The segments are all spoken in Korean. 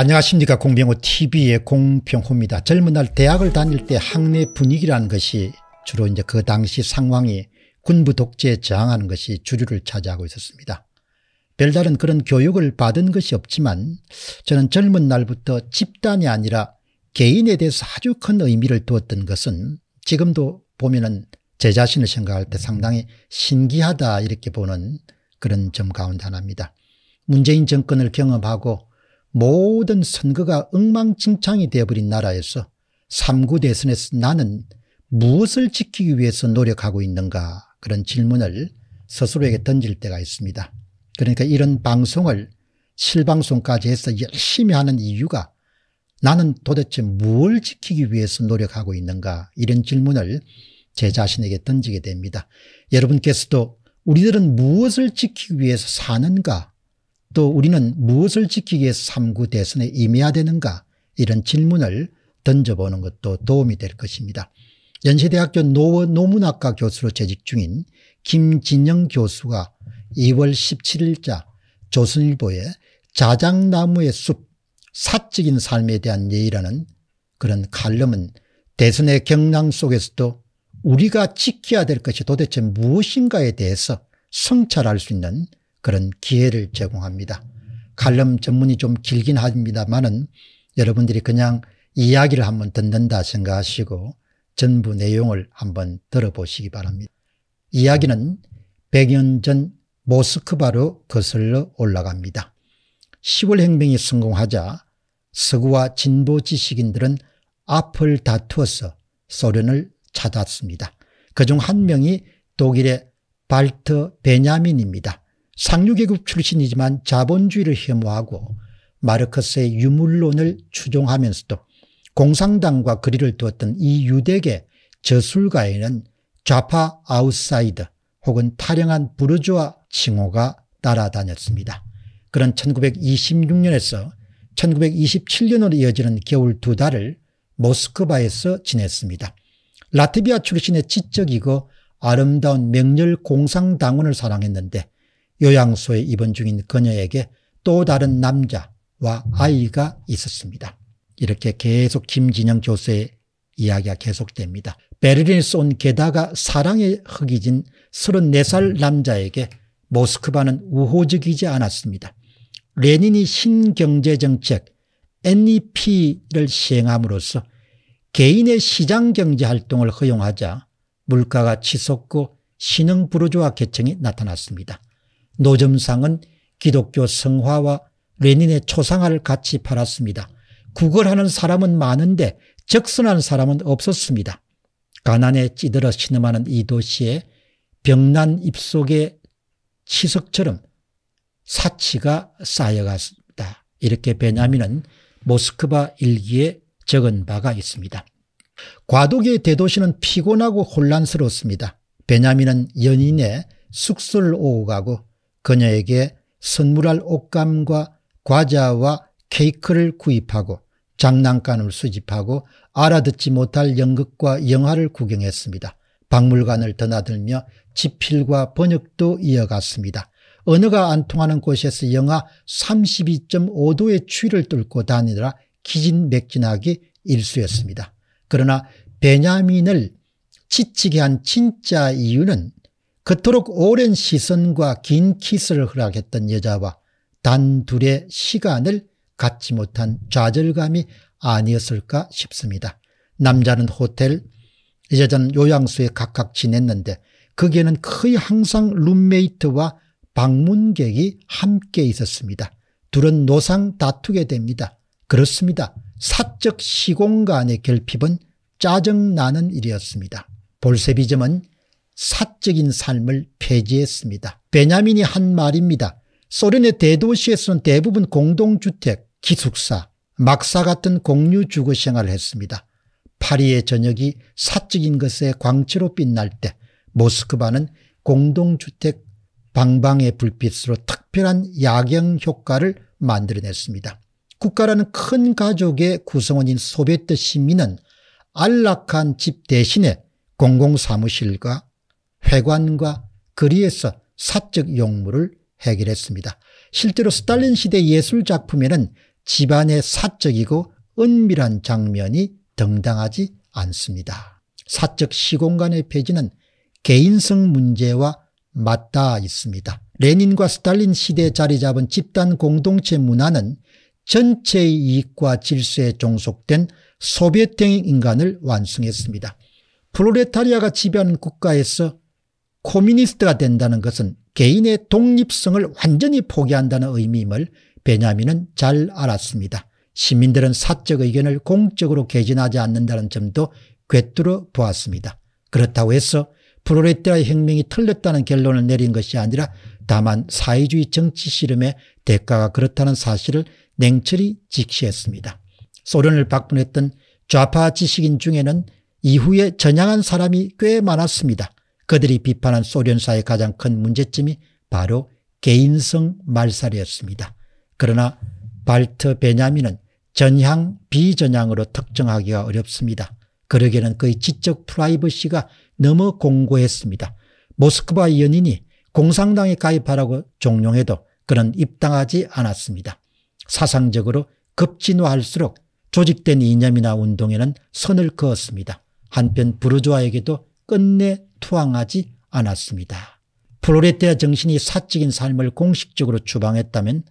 안녕하십니까 공병호TV의 공병호입니다. 젊은 날 대학을 다닐 때 학내 분위기라는 것이 주로 이제 그 당시 상황이 군부 독재에 저항하는 것이 주류를 차지하고 있었습니다. 별다른 그런 교육을 받은 것이 없지만 저는 젊은 날부터 집단이 아니라 개인에 대해서 아주 큰 의미를 두었던 것은 지금도 보면은 제 자신을 생각할 때 상당히 신기하다 이렇게 보는 그런 점 가운데 하나입니다. 문재인 정권을 경험하고 모든 선거가 엉망진창이 되어버린 나라에서 3구 대선에서 나는 무엇을 지키기 위해서 노력하고 있는가 그런 질문을 스스로에게 던질 때가 있습니다. 그러니까 이런 방송을 실방송까지 해서 열심히 하는 이유가 나는 도대체 뭘 지키기 위해서 노력하고 있는가 이런 질문을 제 자신에게 던지게 됩니다. 여러분께서도 우리들은 무엇을 지키기 위해서 사는가 또 우리는 무엇을 지키기 위해 3구 대선에 임해야 되는가 이런 질문을 던져보는 것도 도움이 될 것입니다. 연세대학교 노문학과 교수로 재직 중인 김진영 교수가 2월 17일자 조선일보에 자작나무의 숲 사적인 삶에 대한 예의라는 그런 칼럼은 대선의 경랑 속에서도 우리가 지켜야 될 것이 도대체 무엇인가에 대해서 성찰할 수 있는 그런 기회를 제공합니다. 칼럼 전문이 좀 길긴 합니다만은 여러분들이 그냥 이야기를 한번 듣는다 생각하시고 전부 내용을 한번 들어보시기 바랍니다. 이야기는 100년 전 모스크바로 거슬러 올라갑니다. 10월 혁명이 성공하자 서구와 진보 지식인들은 앞을 다투어서 소련을 찾았습니다. 그 중 한 명이 독일의 발트 베냐민입니다. 상류계급 출신이지만 자본주의를 혐오하고 마르크스의 유물론을 추종하면서도 공상당과 거리를 두었던 이 유대계 저술가에는 좌파 아웃사이드 혹은 타령한 부르주아 칭호가 따라다녔습니다. 그런 1926년에서 1927년으로 이어지는 겨울 두 달을 모스크바에서 지냈습니다. 라트비아 출신의 지적이고 아름다운 명렬 공상당원을 사랑했는데 요양소에 입원 중인 그녀에게 또 다른 남자와 아이가 있었습니다. 이렇게 계속 김진영 교수의 이야기가 계속됩니다. 베를린에서 온 게다가 사랑에 흑이진 34살 남자에게 모스크바는 우호적이지 않았습니다. 레닌이 신경제정책 NEP를 시행함으로써 개인의 시장경제 활동을 허용하자 물가가 치솟고 신흥 부르주아 계층이 나타났습니다. 노점상은 기독교 성화와 레닌의 초상화를 같이 팔았습니다. 구걸하는 사람은 많은데 적선한 사람은 없었습니다. 가난에 찌들어 신음하는 이 도시에 병난 입속의 치석처럼 사치가 쌓여갔습니다. 이렇게 베냐민은 모스크바 일기에 적은 바가 있습니다. 과도기의 대도시는 피곤하고 혼란스러웠습니다. 베냐민은 연인의 숙소를 오고 가고 그녀에게 선물할 옷감과 과자와 케이크를 구입하고 장난감을 수집하고 알아듣지 못할 연극과 영화를 구경했습니다. 박물관을 드나들며 지필과 번역도 이어갔습니다. 언어가 안 통하는 곳에서 영하 32.5도의 추위를 뚫고 다니느라 기진맥진하기 일쑤였습니다. 그러나 베냐민을 지치게 한 진짜 이유는 그토록 오랜 시선과 긴 키스를 허락했던 여자와 단 둘의 시간을 갖지 못한 좌절감이 아니었을까 싶습니다. 남자는 호텔, 여자는 요양소에 각각 지냈는데 거기에는 거의 항상 룸메이트와 방문객이 함께 있었습니다. 둘은 노상 다투게 됩니다. 그렇습니다. 사적 시공간의 결핍은 짜증나는 일이었습니다. 볼세비즘은 사적인 삶을 폐지했습니다. 베냐민이 한 말입니다. 소련의 대도시에서는 대부분 공동주택, 기숙사, 막사 같은 공유 주거 생활을 했습니다. 파리의 저녁이 사적인 것에 광채로 빛날 때 모스크바는 공동주택 방방의 불빛으로 특별한 야경 효과를 만들어냈습니다. 국가라는 큰 가족의 구성원인 소베트 시민은 안락한 집 대신에 공공사무실과 회관과 거리에서 사적 용무를 해결했습니다. 실제로 스탈린 시대 예술 작품에는 집안의 사적이고 은밀한 장면이 등당하지 않습니다. 사적 시공간의 폐지는 개인성 문제와 맞닿아 있습니다. 레닌과 스탈린 시대에 자리 잡은 집단 공동체 문화는 전체의 이익과 질서에 종속된 소비형 인간을 완성했습니다. 프로레타리아가 지배하는 국가에서 코미니스트가 된다는 것은 개인의 독립성을 완전히 포기한다는 의미임을 베냐민은 잘 알았습니다. 시민들은 사적 의견을 공적으로 개진하지 않는다는 점도 꿰뚫어 보았습니다. 그렇다고 해서 프로레타의 혁명이 틀렸다는 결론을 내린 것이 아니라 다만 사회주의 정치 실험의 대가가 그렇다는 사실을 냉철히 직시했습니다. 소련을 박분했던 좌파 지식인 중에는 이후에 전향한 사람이 꽤 많았습니다. 그들이 비판한 소련사의 가장 큰 문제점이 바로 개인성 말살이었습니다. 그러나 발트 베냐민은 전향 비전향으로 특정하기가 어렵습니다. 그러기에는 그의 지적 프라이버시가 너무 공고했습니다. 모스크바 연인이 공산당에 가입하라고 종용해도 그는 입당하지 않았습니다. 사상적으로 급진화할수록 조직된 이념이나 운동에는 선을 그었습니다. 한편 부르주아에게도 끝내 투항하지 않았습니다. 플로레테아 정신이 사적인 삶을 공식적으로 추방했다면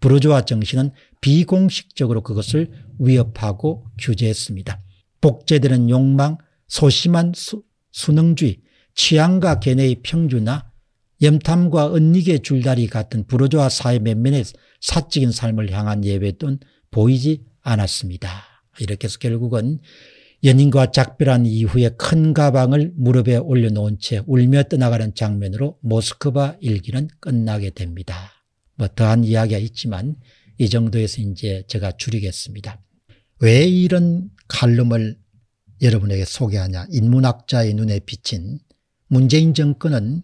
브루조아 정신은 비공식적으로 그것을 위협하고 규제했습니다. 복제되는 욕망, 소심한 수, 능주의 취향과 견해의 평준화, 염탐과 은닉의 줄다리 같은 브루조아 사회 면면의 사적인 삶을 향한 예외는 보이지 않았습니다. 이렇게 해서 결국은 연인과 작별한 이후에 큰 가방을 무릎에 올려놓은 채 울며 떠나가는 장면으로 모스크바 일기는 끝나게 됩니다. 뭐 더한 이야기가 있지만 이 정도에서 이제 제가 줄이겠습니다. 왜 이런 칼럼을 여러분에게 소개하냐. 인문학자의 눈에 비친 문재인 정권은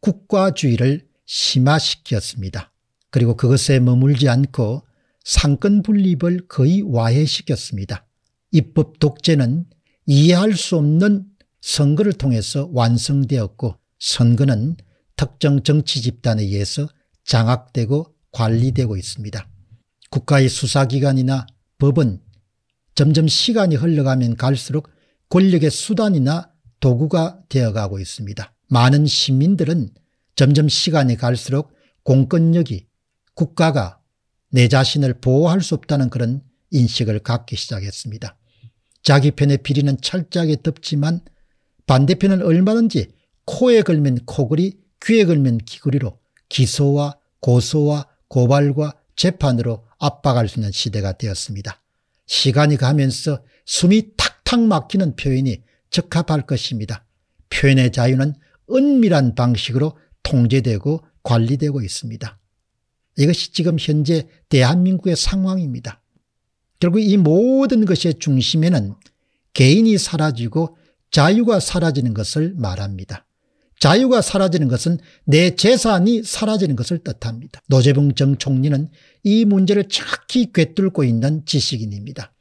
국가주의를 심화시켰습니다. 그리고 그것에 머물지 않고 상권 분립을 거의 와해시켰습니다. 입법 독재는 이해할 수 없는 선거를 통해서 완성되었고 선거는 특정 정치 집단에 의해서 장악되고 관리되고 있습니다. 국가의 수사기관이나 법은 점점 시간이 흘러가면 갈수록 권력의 수단이나 도구가 되어가고 있습니다. 많은 시민들은 점점 시간이 갈수록 공권력이 국가가 내 자신을 보호할 수 없다는 그런 인식을 갖기 시작했습니다. 자기 편의 비리는 철저하게 덮지만 반대편은 얼마든지 코에 걸면 코걸이 귀에 걸면 귀걸이로 기소와 고소와 고발과 재판으로 압박할 수 있는 시대가 되었습니다. 시간이 가면서 숨이 탁탁 막히는 표현이 적합할 것입니다. 표현의 자유는 은밀한 방식으로 통제되고 관리되고 있습니다. 이것이 지금 현재 대한민국의 상황입니다. 결국 이 모든 것의 중심에는 개인이 사라지고 자유가 사라지는 것을 말합니다. 자유가 사라지는 것은 내 재산이 사라지는 것을 뜻합니다. 노재봉 전 총리는 이 문제를 착히 꿰뚫고 있는 지식인입니다.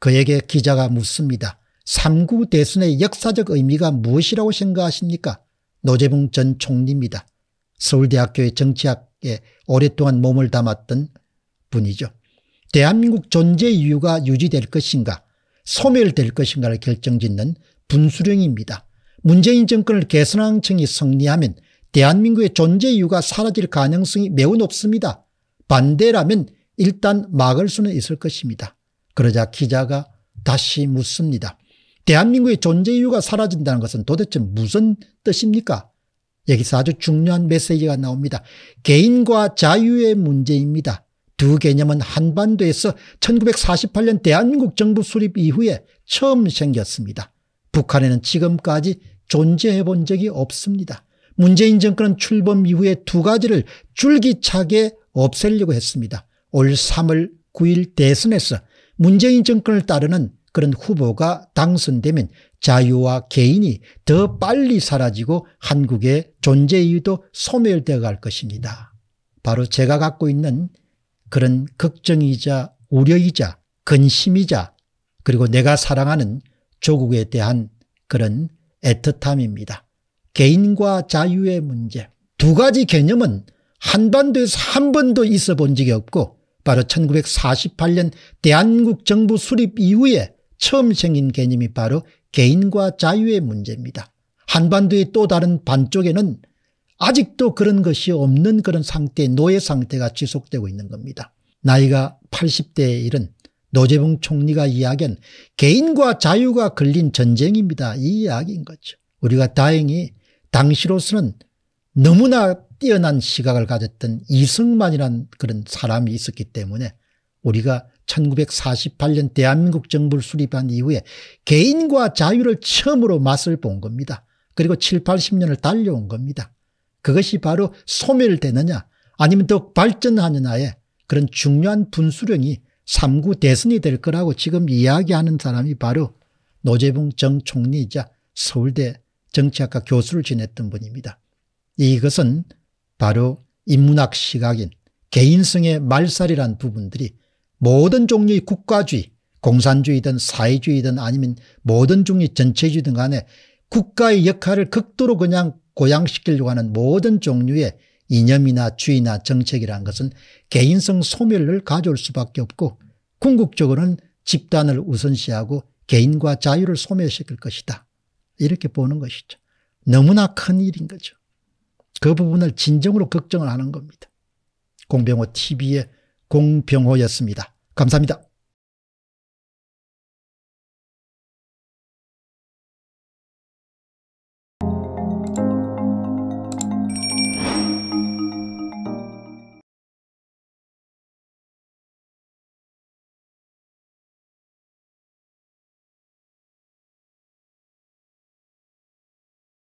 그에게 기자가 묻습니다. 3구 대선의 역사적 의미가 무엇이라고 생각하십니까? 노재봉 전 총리입니다. 서울대학교의 정치학에 오랫동안 몸을 담았던 분이죠. 대한민국 존재 이유가 유지될 것인가 소멸될 것인가를 결정짓는 분수령입니다. 문재인 정권을 개선왕청이 승리하면 대한민국의 존재 이유가 사라질 가능성이 매우 높습니다. 반대라면 일단 막을 수는 있을 것입니다. 그러자 기자가 다시 묻습니다. 대한민국의 존재 이유가 사라진다는 것은 도대체 무슨 뜻입니까? 여기서 아주 중요한 메시지가 나옵니다. 개인과 자유의 문제입니다. 두 개념은 한반도에서 1948년 대한민국 정부 수립 이후에 처음 생겼습니다. 북한에는 지금까지 존재해 본 적이 없습니다. 문재인 정권은 출범 이후에 두 가지를 줄기차게 없애려고 했습니다. 올 3월 9일 대선에서 문재인 정권을 따르는 그런 후보가 당선되면 자유와 개인이 더 빨리 사라지고 한국의 존재 이유도 소멸되어 갈 것입니다. 바로 제가 갖고 있는 그런 걱정이자 우려이자 근심이자 그리고 내가 사랑하는 조국에 대한 그런 애틋함입니다. 개인과 자유의 문제 두 가지 개념은 한반도에서 한 번도 있어 본 적이 없고 바로 1948년 대한국 정부 수립 이후에 처음 생긴 개념이 바로 개인과 자유의 문제입니다. 한반도의 또 다른 반쪽에는 아직도 그런 것이 없는 그런 상태 노예 상태가 지속되고 있는 겁니다. 나이가 80대에 이른 노재봉 총리가 이야기한 개인과 자유가 걸린 전쟁입니다. 이 이야기인 거죠. 우리가 다행히 당시로서는 너무나 뛰어난 시각을 가졌던 이승만이란 그런 사람이 있었기 때문에 우리가 1948년 대한민국 정부를 수립한 이후에 개인과 자유를 처음으로 맛을 본 겁니다. 그리고 7, 80년을 달려온 겁니다. 그것이 바로 소멸되느냐 아니면 더 발전하느냐에 그런 중요한 분수령이 3구 대선이 될 거라고 지금 이야기하는 사람이 바로 노재봉 정 총리이자 서울대 정치학과 교수를 지냈던 분입니다. 이것은 바로 인문학 시각인 개인성의 말살이란 부분들이 모든 종류의 국가주의 공산주의든 사회주의든 아니면 모든 종류의 전체주의든 간에 국가의 역할을 극도로 그냥 고양시키려고 하는 모든 종류의 이념이나 주의나 정책이라는 것은 개인성 소멸을 가져올 수밖에 없고 궁극적으로는 집단을 우선시하고 개인과 자유를 소멸시킬 것이다. 이렇게 보는 것이죠. 너무나 큰 일인 거죠. 그 부분을 진정으로 걱정을 하는 겁니다. 공병호 TV의 공병호였습니다. 감사합니다.